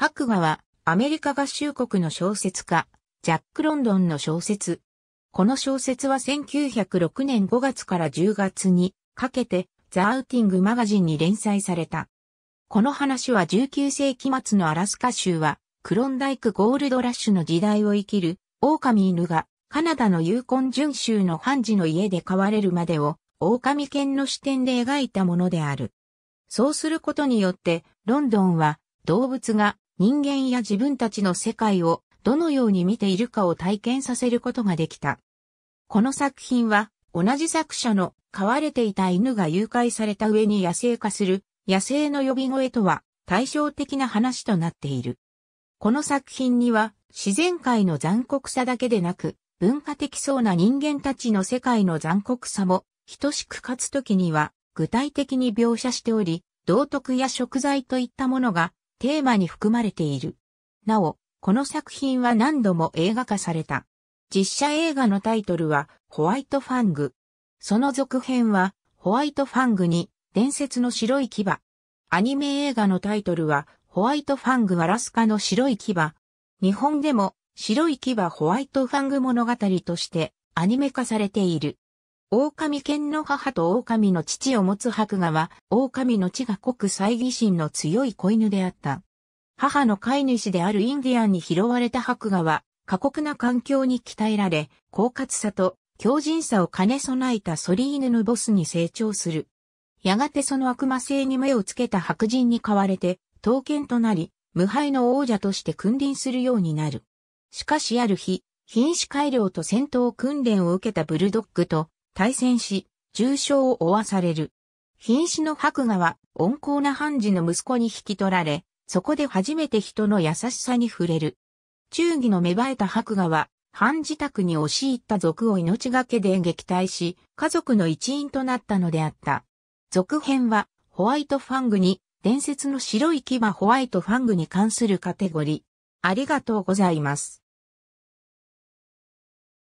白馬はアメリカ合衆国の小説家、ジャック・ロンドンの小説。この小説は1906年5月から10月にかけてザ・アウティング・マガジンに連載された。この話は19世紀末のアラスカ州はクロンダイク・ゴールドラッシュの時代を生きる狼犬がカナダのユーコン準州の判事の家で飼われるまでを狼犬の視点で描いたものである。そうすることによってロンドンは動物が人間や自分たちの世界をどのように見ているかを体験させることができた。この作品は同じ作者の飼われていた犬が誘拐された上に野生化する野生の呼び声とは対照的な話となっている。この作品には自然界の残酷さだけでなく文化的そうな人間たちの世界の残酷さも等しく勝つ時には具体的に描写しており道徳や食材といったものがテーマに含まれている。なお、この作品は何度も映画化された。実写映画のタイトルはホワイトファング。その続編はホワイトファングに伝説の白い牙。アニメ映画のタイトルはホワイトファングアラスカの白い牙。日本でも白い牙ホワイトファング物語としてアニメ化されている。狼犬の母と狼の父を持つ白髪は、狼の血が濃く猜疑心の強い子犬であった。母の飼い主であるインディアンに拾われた白髪は、過酷な環境に鍛えられ、狡猾さと強靭さを兼ね備えたソリーヌのボスに成長する。やがてその悪魔性に目をつけた白人に買われて、刀剣となり、無敗の王者として君臨するようになる。しかしある日、品種改良と戦闘訓練を受けたブルドッグと対戦し、重傷を負わされる。瀕死の白河は温厚な判事の息子に引き取られ、そこで初めて人の優しさに触れる。忠義の芽生えた白河は、藩自宅に押し入った族を命がけで撃退し、家族の一員となったのであった。続編は、ホワイトファングに、伝説の白い牙ホワイトファングに関するカテゴリー。ありがとうございます。